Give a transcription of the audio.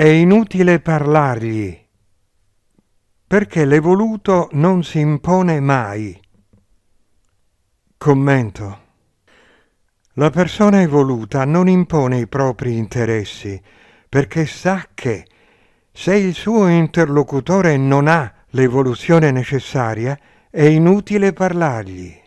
È inutile parlargli, perché l'evoluto non si impone mai. Commento. La persona evoluta non impone i propri interessi, perché sa che se il suo interlocutore non ha l'evoluzione necessaria, è inutile parlargli.